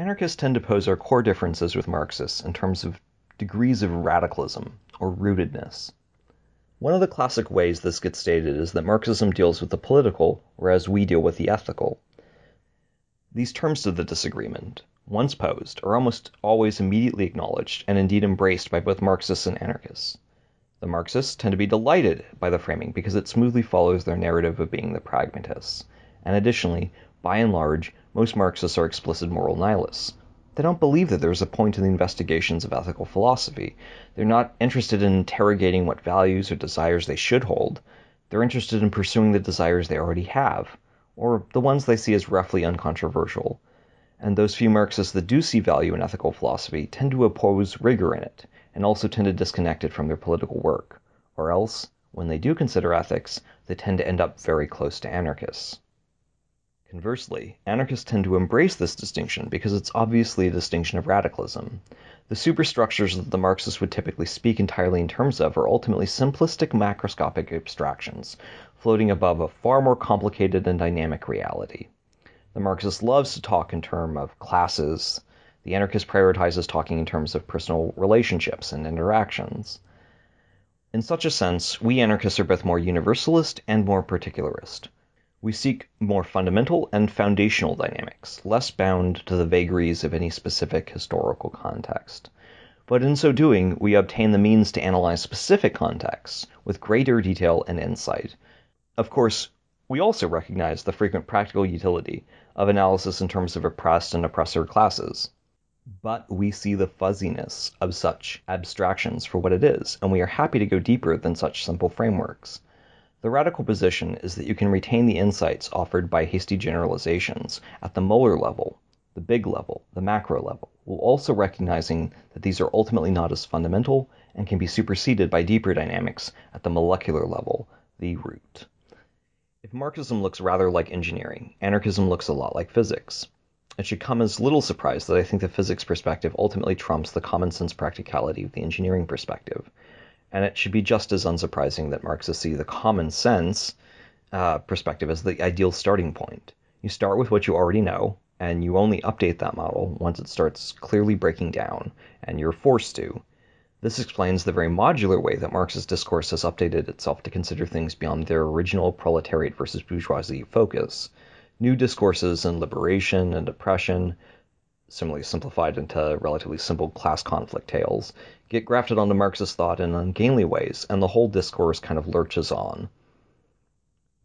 Anarchists tend to pose our core differences with Marxists in terms of degrees of radicalism or rootedness. One of the classic ways this gets stated is that Marxism deals with the political, whereas we deal with the ethical. These terms of the disagreement, once posed, are almost always immediately acknowledged and indeed embraced by both Marxists and anarchists. The Marxists tend to be delighted by the framing because it smoothly follows their narrative of being the pragmatists, and additionally, by and large, most Marxists are explicit moral nihilists. They don't believe that there's a point in the investigations of ethical philosophy. They're not interested in interrogating what values or desires they should hold. They're interested in pursuing the desires they already have, or the ones they see as roughly uncontroversial. And those few Marxists that do see value in ethical philosophy tend to oppose rigor in it, and also tend to disconnect it from their political work, or else, when they do consider ethics, they tend to end up very close to anarchists. Conversely, anarchists tend to embrace this distinction because it's obviously a distinction of radicalism. The superstructures that the Marxists would typically speak entirely in terms of are ultimately simplistic macroscopic abstractions, floating above a far more complicated and dynamic reality. The Marxist loves to talk in terms of classes. The anarchist prioritizes talking in terms of personal relationships and interactions. In such a sense, we anarchists are both more universalist and more particularist. We seek more fundamental and foundational dynamics, less bound to the vagaries of any specific historical context. But in so doing, we obtain the means to analyze specific contexts with greater detail and insight. Of course, we also recognize the frequent practical utility of analysis in terms of oppressed and oppressor classes. But we see the fuzziness of such abstractions for what it is, and we are happy to go deeper than such simple frameworks. The radical position is that you can retain the insights offered by hasty generalizations at the molar level, the big level, the macro level, while also recognizing that these are ultimately not as fundamental and can be superseded by deeper dynamics at the molecular level, the root. If Marxism looks rather like engineering, anarchism looks a lot like physics. It should come as little surprise that I think the physics perspective ultimately trumps the common sense practicality of the engineering perspective. And it should be just as unsurprising that Marxists see the common sense uh, perspective as the ideal starting point. You start with what you already know, and you only update that model once it starts clearly breaking down, and you're forced to. This explains the very modular way that Marxist discourse has updated itself to consider things beyond their original proletariat versus bourgeoisie focus. New discourses on liberation and oppression, similarly simplified into relatively simple class conflict tales, get grafted onto Marxist thought in ungainly ways, and the whole discourse kind of lurches on.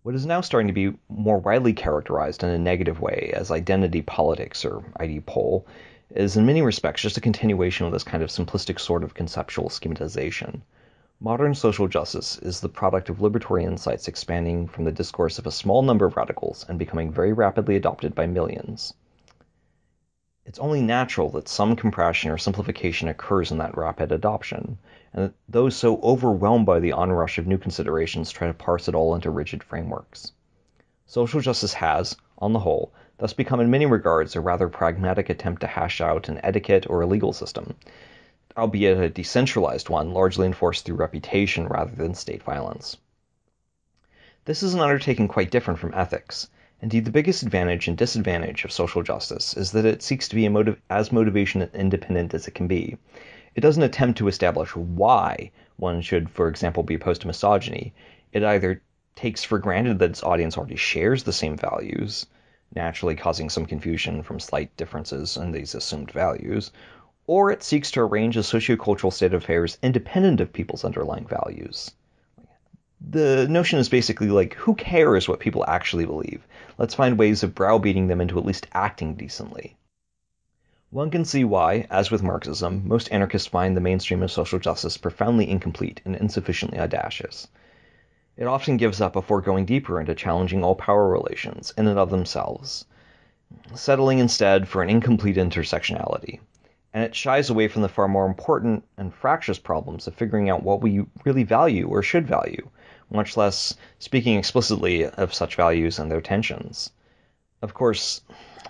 What is now starting to be more widely characterized in a negative way as identity politics or ID poll is in many respects just a continuation of this kind of simplistic sort of conceptual schematization. Modern social justice is the product of liberatory insights expanding from the discourse of a small number of radicals and becoming very rapidly adopted by millions it's only natural that some compression or simplification occurs in that rapid adoption, and that those so overwhelmed by the onrush of new considerations try to parse it all into rigid frameworks. Social justice has, on the whole, thus become in many regards a rather pragmatic attempt to hash out an etiquette or a legal system, albeit a decentralized one largely enforced through reputation rather than state violence. This is an undertaking quite different from ethics, Indeed, the biggest advantage and disadvantage of social justice is that it seeks to be motiv- as motivation independent as it can be. It doesn't attempt to establish why one should, for example, be opposed to misogyny. It either takes for granted that its audience already shares the same values, naturally causing some confusion from slight differences in these assumed values, or it seeks to arrange a sociocultural state of affairs independent of people's underlying values the notion is basically like, who cares what people actually believe? Let's find ways of browbeating them into at least acting decently. One can see why, as with Marxism, most anarchists find the mainstream of social justice profoundly incomplete and insufficiently audacious. It often gives up before going deeper into challenging all power relations in and of themselves, settling instead for an incomplete intersectionality and it shies away from the far more important and fractious problems of figuring out what we really value or should value, much less speaking explicitly of such values and their tensions. Of course,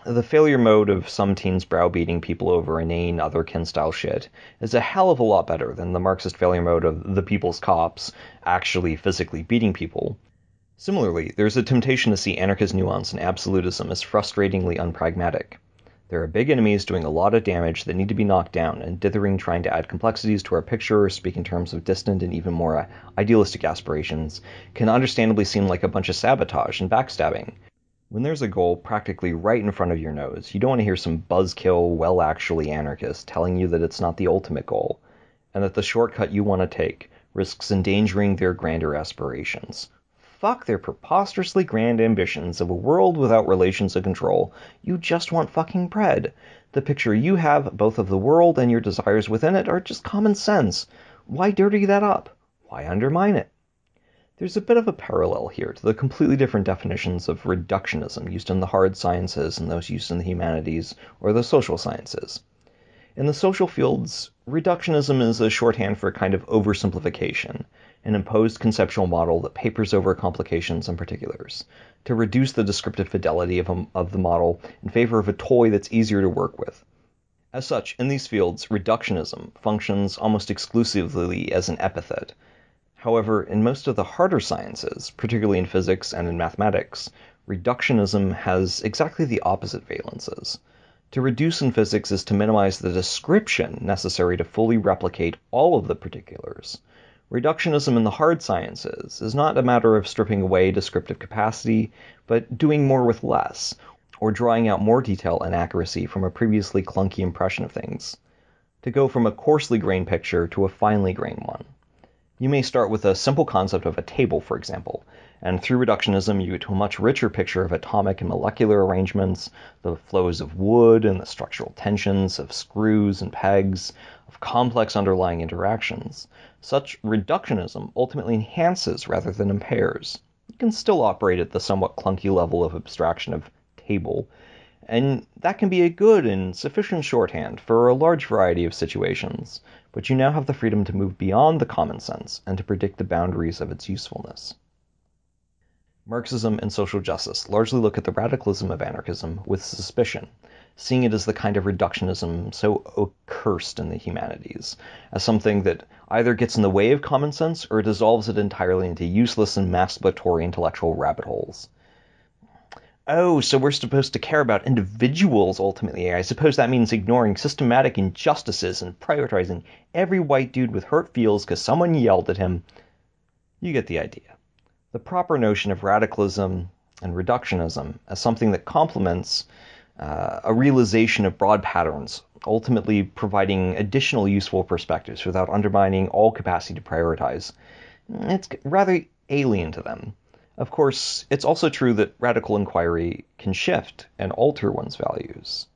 the failure mode of some teens browbeating people over inane otherkin style shit is a hell of a lot better than the Marxist failure mode of the people's cops actually physically beating people. Similarly, there's a temptation to see anarchist nuance and absolutism as frustratingly unpragmatic. There are big enemies doing a lot of damage that need to be knocked down, and dithering trying to add complexities to our picture or speak in terms of distant and even more uh, idealistic aspirations can understandably seem like a bunch of sabotage and backstabbing. When there's a goal practically right in front of your nose, you don't want to hear some buzzkill, well actually anarchist telling you that it's not the ultimate goal, and that the shortcut you want to take risks endangering their grander aspirations, fuck their preposterously grand ambitions of a world without relations of control. You just want fucking bread. The picture you have, both of the world and your desires within it, are just common sense. Why dirty that up? Why undermine it? There's a bit of a parallel here to the completely different definitions of reductionism used in the hard sciences and those used in the humanities or the social sciences. In the social fields, reductionism is a shorthand for a kind of oversimplification an imposed conceptual model that papers over complications and particulars, to reduce the descriptive fidelity of, a, of the model in favor of a toy that's easier to work with. As such, in these fields, reductionism functions almost exclusively as an epithet. However, in most of the harder sciences, particularly in physics and in mathematics, reductionism has exactly the opposite valences. To reduce in physics is to minimize the description necessary to fully replicate all of the particulars, Reductionism in the hard sciences is not a matter of stripping away descriptive capacity, but doing more with less, or drawing out more detail and accuracy from a previously clunky impression of things, to go from a coarsely grained picture to a finely grained one. You may start with a simple concept of a table, for example, and through reductionism, you get to a much richer picture of atomic and molecular arrangements, the flows of wood and the structural tensions of screws and pegs, of complex underlying interactions. Such reductionism ultimately enhances rather than impairs. You can still operate at the somewhat clunky level of abstraction of table, and that can be a good and sufficient shorthand for a large variety of situations, but you now have the freedom to move beyond the common sense and to predict the boundaries of its usefulness. Marxism and social justice largely look at the radicalism of anarchism with suspicion, seeing it as the kind of reductionism so accursed in the humanities, as something that either gets in the way of common sense or dissolves it entirely into useless and masturbatory intellectual rabbit holes. Oh, so we're supposed to care about individuals ultimately. Eh? I suppose that means ignoring systematic injustices and prioritizing every white dude with hurt feels because someone yelled at him. You get the idea the proper notion of radicalism and reductionism as something that complements uh, a realization of broad patterns, ultimately providing additional useful perspectives without undermining all capacity to prioritize. It's rather alien to them. Of course, it's also true that radical inquiry can shift and alter one's values.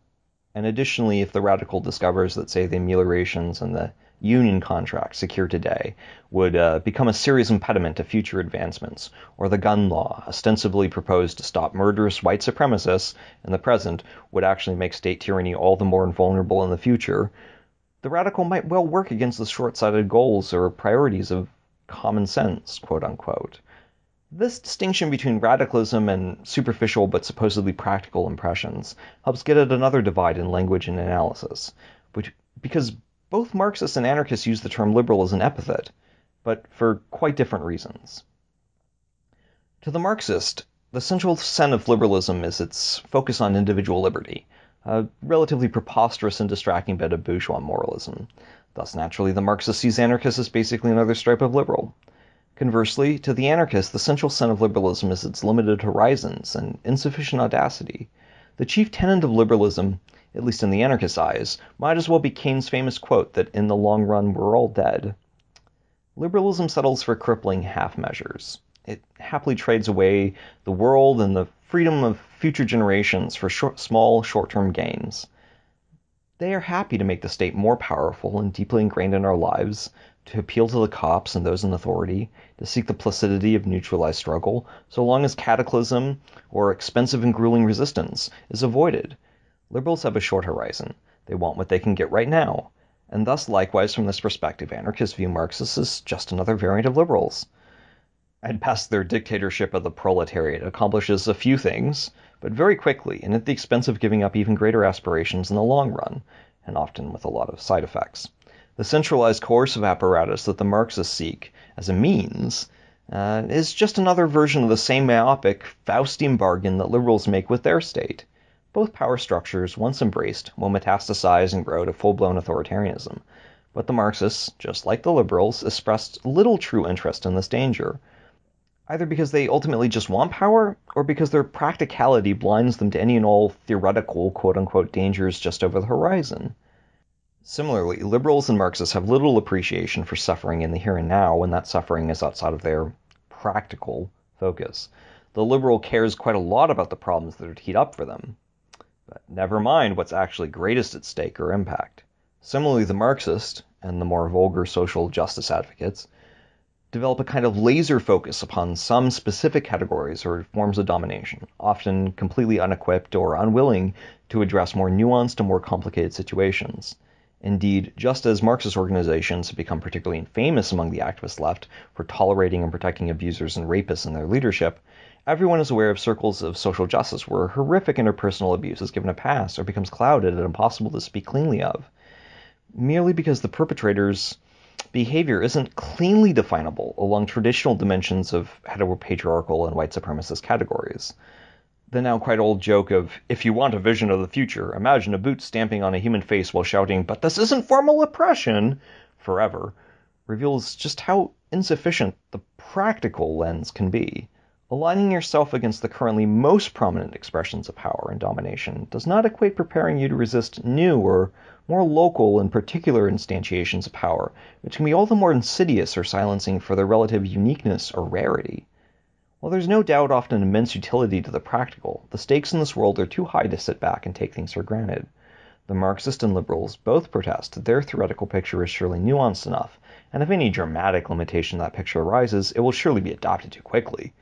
And additionally, if the radical discovers that, say, the ameliorations and the union contracts secured today would uh, become a serious impediment to future advancements, or the gun law, ostensibly proposed to stop murderous white supremacists in the present, would actually make state tyranny all the more invulnerable in the future, the radical might well work against the short sighted goals or priorities of common sense, quote unquote. This distinction between radicalism and superficial but supposedly practical impressions helps get at another divide in language and analysis, which, because both Marxists and anarchists use the term liberal as an epithet, but for quite different reasons. To the Marxist, the central sin of liberalism is its focus on individual liberty, a relatively preposterous and distracting bit of bourgeois moralism. Thus, naturally, the Marxist sees anarchists as basically another stripe of liberal. Conversely, to the anarchist, the central sin of liberalism is its limited horizons and insufficient audacity. The chief tenet of liberalism at least in the anarchist's eyes, might as well be Keynes' famous quote that in the long run we're all dead. Liberalism settles for crippling half measures. It happily trades away the world and the freedom of future generations for short, small short term gains. They are happy to make the state more powerful and deeply ingrained in our lives, to appeal to the cops and those in authority, to seek the placidity of neutralized struggle, so long as cataclysm or expensive and grueling resistance is avoided Liberals have a short horizon. They want what they can get right now. And thus, likewise, from this perspective, anarchists view Marxists as just another variant of liberals. And past their dictatorship of the proletariat accomplishes a few things, but very quickly, and at the expense of giving up even greater aspirations in the long run, and often with a lot of side effects. The centralized coercive apparatus that the Marxists seek as a means uh, is just another version of the same myopic Faustian bargain that liberals make with their state. Both power structures, once embraced, will metastasize and grow to full-blown authoritarianism. But the Marxists, just like the liberals, expressed little true interest in this danger, either because they ultimately just want power, or because their practicality blinds them to any and all theoretical quote unquote dangers just over the horizon. Similarly, liberals and Marxists have little appreciation for suffering in the here and now when that suffering is outside of their practical focus. The liberal cares quite a lot about the problems that are teed up for them, never mind what's actually greatest at stake or impact. Similarly, the Marxist and the more vulgar social justice advocates develop a kind of laser focus upon some specific categories or forms of domination, often completely unequipped or unwilling to address more nuanced and more complicated situations. Indeed, just as Marxist organizations have become particularly infamous among the activist left for tolerating and protecting abusers and rapists in their leadership, Everyone is aware of circles of social justice where horrific interpersonal abuse is given a pass or becomes clouded and impossible to speak cleanly of, merely because the perpetrator's behavior isn't cleanly definable along traditional dimensions of heteropatriarchal and white supremacist categories. The now quite old joke of, if you want a vision of the future, imagine a boot stamping on a human face while shouting, but this isn't formal oppression, forever, reveals just how insufficient the practical lens can be. Aligning yourself against the currently most prominent expressions of power and domination does not equate preparing you to resist new or more local and particular instantiations of power, which can be all the more insidious or silencing for their relative uniqueness or rarity. While there's no doubt often immense utility to the practical, the stakes in this world are too high to sit back and take things for granted. The Marxists and liberals both protest that their theoretical picture is surely nuanced enough, and if any dramatic limitation of that picture arises, it will surely be adopted too quickly.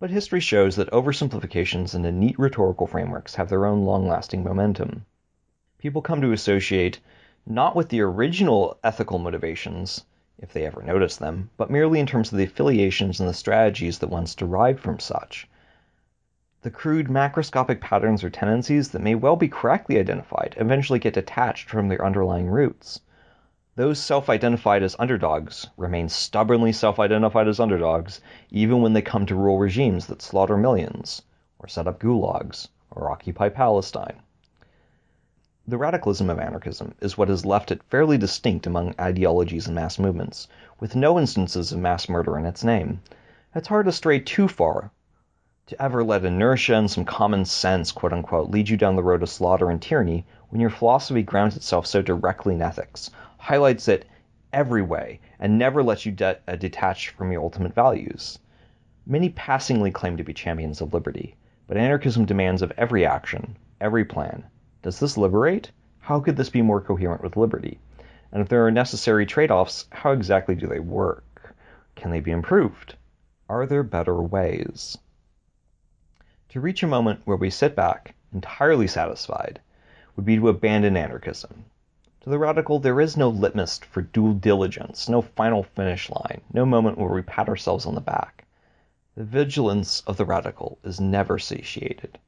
But history shows that oversimplifications and neat rhetorical frameworks have their own long lasting momentum. People come to associate not with the original ethical motivations, if they ever notice them, but merely in terms of the affiliations and the strategies that once derived from such. The crude macroscopic patterns or tendencies that may well be correctly identified eventually get detached from their underlying roots. Those self identified as underdogs remain stubbornly self identified as underdogs, even when they come to rule regimes that slaughter millions, or set up gulags, or occupy Palestine. The radicalism of anarchism is what has left it fairly distinct among ideologies and mass movements, with no instances of mass murder in its name. It's hard to stray too far to ever let inertia and some common sense, quote unquote, lead you down the road of slaughter and tyranny when your philosophy grounds itself so directly in ethics, highlights it every way and never lets you de- uh, detach from your ultimate values. Many passingly claim to be champions of liberty, but anarchism demands of every action, every plan. Does this liberate? How could this be more coherent with liberty? And if there are necessary trade offs, how exactly do they work? Can they be improved? Are there better ways? To reach a moment where we sit back, entirely satisfied, would be to abandon anarchism, to the radical, there is no litmus for due diligence, no final finish line, no moment where we pat ourselves on the back. The vigilance of the radical is never satiated.